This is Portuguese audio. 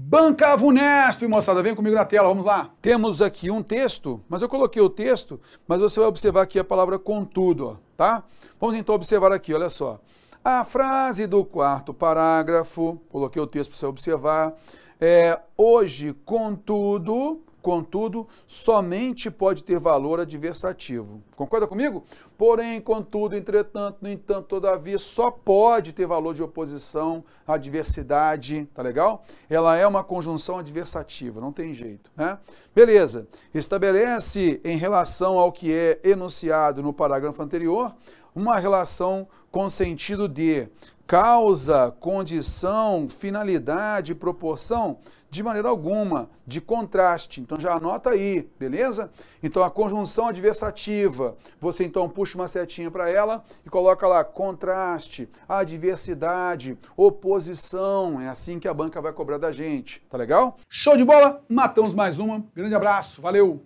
Bancava Unesp, moçada, vem comigo na tela, vamos lá. Temos aqui um texto, mas eu coloquei o texto, mas você vai observar aqui a palavra contudo, ó, tá? Vamos então observar aqui, olha só. A frase do quarto parágrafo, coloquei o texto para você observar, é hoje, contudo, Contudo, somente pode ter valor adversativo. Concorda comigo? Porém, contudo, entretanto, no entanto, todavia, só pode ter valor de oposição, adversidade, tá legal? Ela é uma conjunção adversativa, não tem jeito, né? Beleza. Estabelece em relação ao que é enunciado no parágrafo anterior, uma relação com sentido de causa, condição, finalidade, proporção, de maneira alguma, de contraste. Então já anota aí, beleza? Então a conjunção adversativa, você então puxa uma setinha para ela e coloca lá contraste, adversidade, oposição. É assim que a banca vai cobrar da gente, tá legal? Show de bola? Matamos mais uma. Grande abraço, valeu!